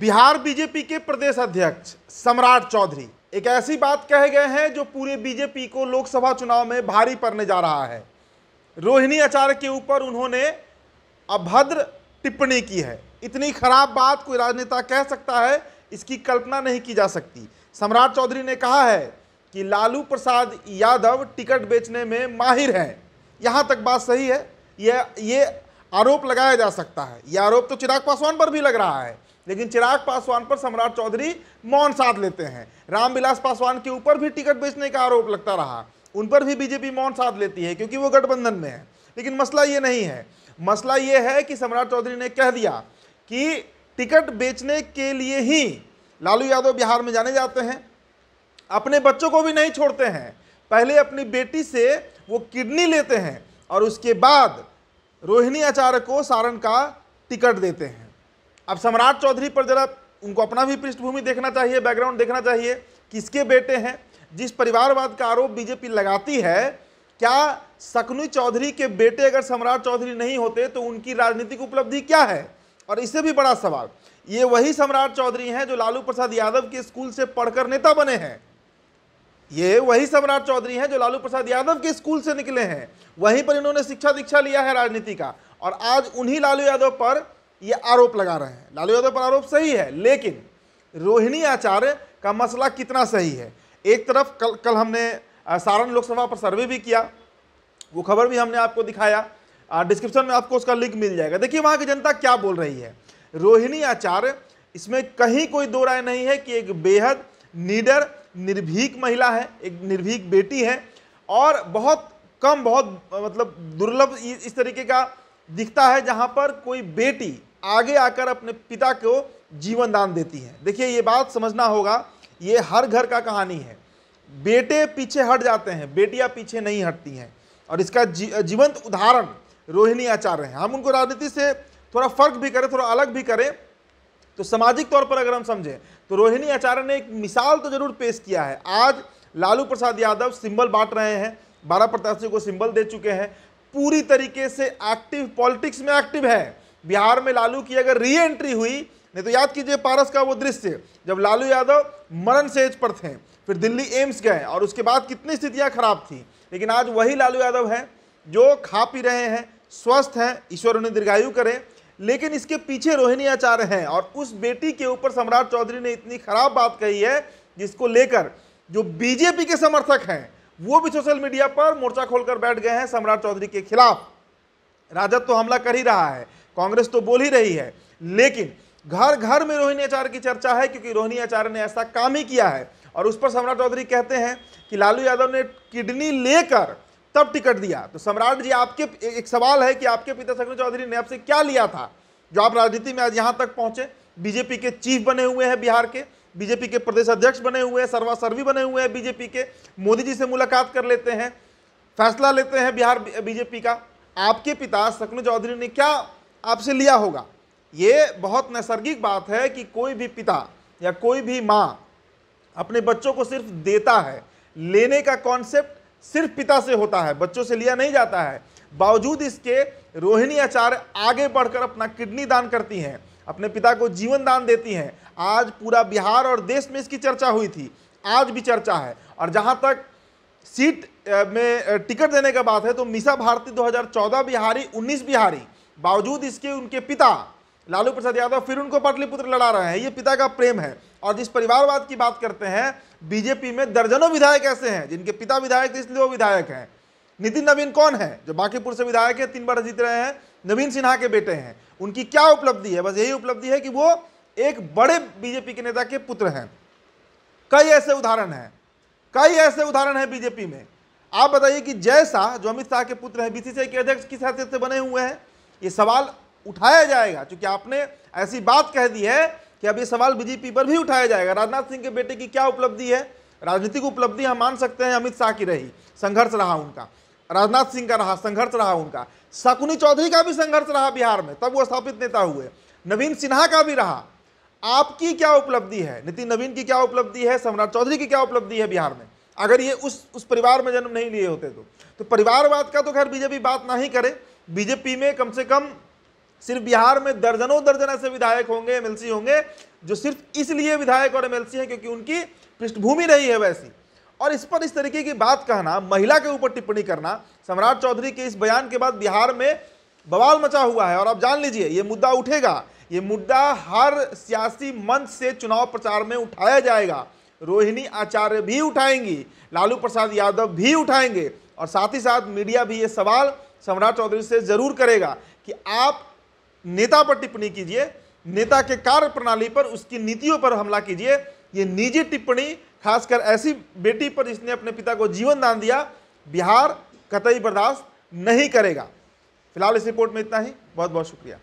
Bihar BJP के प्रदेश अध्यक्ष सम्राट चौधरी एक ऐसी बात कहे गए हैं जो पूरे बीजेपी को लोकसभा चुनाव में भारी पड़ने जा रहा है रोहिणी आचार्य के ऊपर उन्होंने अभद्र टिप्पणी की है इतनी खराब बात कोई राजनेता कह सकता है इसकी कल्पना नहीं की जा सकती सम्राट चौधरी ने कहा है कि लालू प्रसाद यादव टिकट बेचने में माहिर हैं यहाँ तक बात सही है यह ये आरोप लगाया जा सकता है यह आरोप तो चिराग पासवान पर भी लग रहा है लेकिन चिराग पासवान पर सम्राट चौधरी मौन साध लेते हैं रामविलास पासवान के ऊपर भी टिकट बेचने का आरोप लगता रहा उन पर भी बीजेपी मौन साध लेती है क्योंकि वो गठबंधन में है लेकिन मसला ये नहीं है मसला ये है कि सम्राट चौधरी ने कह दिया कि टिकट बेचने के लिए ही लालू यादव बिहार में जाने जाते हैं अपने बच्चों को भी नहीं छोड़ते हैं पहले अपनी बेटी से वो किडनी लेते हैं और उसके बाद रोहिणी आचार्य को सारण का टिकट देते हैं अब सम्राट चौधरी पर ज़रा उनको अपना भी पृष्ठभूमि देखना चाहिए बैकग्राउंड देखना चाहिए किसके बेटे हैं जिस परिवारवाद का आरोप बीजेपी लगाती है क्या सकनुई चौधरी के बेटे अगर सम्राट चौधरी नहीं होते तो उनकी राजनीतिक उपलब्धि क्या है और इससे भी बड़ा सवाल ये वही सम्राट चौधरी हैं जो लालू प्रसाद यादव के स्कूल से पढ़कर नेता बने हैं ये वही सम्राट चौधरी हैं जो लालू प्रसाद यादव के स्कूल से निकले हैं वहीं पर इन्होंने शिक्षा दीक्षा लिया है राजनीति का और आज उन्हीं लालू यादव पर ये आरोप लगा रहे हैं लालू यादव पर आरोप सही है लेकिन रोहिणी आचार्य का मसला कितना सही है एक तरफ कल कल हमने सारण लोकसभा पर सर्वे भी किया वो खबर भी हमने आपको दिखाया डिस्क्रिप्शन में आपको उसका लिंक मिल जाएगा देखिए वहाँ की जनता क्या बोल रही है रोहिणी आचार्य इसमें कहीं कोई दो राय नहीं है कि एक बेहद नीडर निर्भीक महिला है एक निर्भीक बेटी है और बहुत कम बहुत मतलब दुर्लभ इस तरीके का दिखता है जहाँ पर कोई बेटी आगे आकर अपने पिता को जीवन दान देती है देखिए ये बात समझना होगा ये हर घर का कहानी है बेटे पीछे हट जाते हैं बेटियाँ पीछे नहीं हटती हैं और इसका जी, जीवंत उदाहरण रोहिणी आचार्य हैं हम उनको राजनीति से थोड़ा फर्क भी करें थोड़ा अलग भी करें तो सामाजिक तौर पर अगर हम समझें तो रोहिणी आचार्य ने एक मिसाल तो जरूर पेश किया है आज लालू प्रसाद यादव सिंबल बांट रहे हैं बारह प्रत्याशियों को सिंबल दे चुके हैं पूरी तरीके से एक्टिव पॉलिटिक्स में एक्टिव है बिहार में लालू की अगर री एंट्री हुई नहीं तो याद कीजिए पारस का वो दृश्य जब लालू यादव मरण सेज पर थे फिर दिल्ली एम्स गए और उसके बाद कितनी स्थितियां खराब थी लेकिन आज वही लालू यादव हैं जो खा पी रहे हैं स्वस्थ हैं ईश्वर उन्हें दीर्घायु करें लेकिन इसके पीछे रोहिणी आचार्य हैं और उस बेटी के ऊपर सम्राट चौधरी ने इतनी खराब बात कही है जिसको लेकर जो बीजेपी के समर्थक हैं वो भी सोशल मीडिया पर मोर्चा खोलकर बैठ गए हैं सम्राट चौधरी के खिलाफ राजद तो हमला कर ही रहा है कांग्रेस तो बोल ही रही है लेकिन घर घर में रोहिणी आचार्य की चर्चा है क्योंकि रोहिणी आचार्य ने ऐसा काम ही किया है और उस पर सम्राट चौधरी कहते हैं कि लालू यादव ने किडनी लेकर तब टिकट दिया तो सम्राट जी आपके एक सवाल है कि आपके पिता सगन चौधरी ने आपसे क्या लिया था जो आप राजनीति में आज यहाँ तक पहुँचे बीजेपी के चीफ बने हुए हैं बिहार के बीजेपी के प्रदेश अध्यक्ष बने हुए हैं सर्वासर्वी बने हुए हैं बीजेपी के मोदी जी से मुलाकात कर लेते हैं फैसला लेते हैं बिहार बीजेपी का आपके पिता शकुन चौधरी ने क्या आपसे लिया होगा ये बहुत नैसर्गिक बात है कि कोई भी पिता या कोई भी माँ अपने बच्चों को सिर्फ देता है लेने का कॉन्सेप्ट सिर्फ पिता से होता है बच्चों से लिया नहीं जाता है बावजूद इसके रोहिणी आचार्य आगे बढ़कर अपना किडनी दान करती हैं अपने पिता को जीवन दान देती हैं आज पूरा बिहार और देश में इसकी चर्चा हुई थी आज भी चर्चा है और जहाँ तक सीट में टिकट देने का बात है तो मिसा भारती 2014 बिहारी 19 बिहारी बावजूद इसके उनके पिता लालू प्रसाद यादव फिर उनको पटलिपुत्र लड़ा रहे हैं ये पिता का प्रेम है और जिस परिवारवाद की बात करते हैं बीजेपी में दर्जनों विधायक ऐसे हैं जिनके पिता विधायक थे इसलिए वो विधायक हैं नितिन नवीन कौन है जो बाकीपुर से विधायक है तीन बार जीत रहे हैं नवीन सिन्हा के बेटे हैं उनकी क्या उपलब्धि है बस यही उपलब्धि है कि वो एक बड़े बीजेपी के नेता के पुत्र हैं कई ऐसे उदाहरण हैं कई ऐसे उदाहरण हैं बीजेपी में आप बताइए कि जय शाह जो अमित शाह के पुत्र हैं बीसीसीआई के अध्यक्ष किस हैसियत से बने हुए हैं ये सवाल उठाया जाएगा क्योंकि आपने ऐसी बात कह दी है कि अब ये सवाल बीजेपी पर भी उठाया जाएगा राजनाथ सिंह के बेटे की क्या उपलब्धि है राजनीतिक उपलब्धि हम मान सकते हैं अमित शाह की रही संघर्ष रहा उनका राजनाथ सिंह का रहा संघर्ष रहा उनका शकुनी चौधरी का भी संघर्ष रहा बिहार में तब वो स्थापित नेता हुए नवीन सिन्हा का भी रहा आपकी क्या उपलब्धि है नितिन नवीन की क्या उपलब्धि है सम्राट चौधरी की क्या उपलब्धि है बिहार में अगर ये उस उस परिवार में जन्म नहीं लिए होते तो तो परिवारवाद का तो खैर बीजेपी बात ना ही करे बीजेपी में कम से कम सिर्फ बिहार में दर्जनों दर्जन ऐसे विधायक होंगे एमएलसी होंगे जो सिर्फ इसलिए विधायक और एमएलसी हैं क्योंकि उनकी पृष्ठभूमि रही है वैसी और इस पर इस तरीके की बात कहना महिला के ऊपर टिप्पणी करना सम्राट चौधरी के इस बयान के बाद बिहार में बवाल मचा हुआ है और आप जान लीजिए ये मुद्दा उठेगा ये मुद्दा हर सियासी मंच से चुनाव प्रचार में उठाया जाएगा रोहिणी आचार्य भी उठाएंगी लालू प्रसाद यादव भी उठाएंगे और साथ ही साथ मीडिया भी ये सवाल सम्राट चौधरी से जरूर करेगा कि आप नेता पर टिप्पणी कीजिए नेता के कार्य प्रणाली पर उसकी नीतियों पर हमला कीजिए ये निजी टिप्पणी खासकर ऐसी बेटी पर जिसने अपने पिता को जीवन दान दिया बिहार कतई बर्दाश्त नहीं करेगा फिलहाल इस रिपोर्ट में इतना ही बहुत बहुत शुक्रिया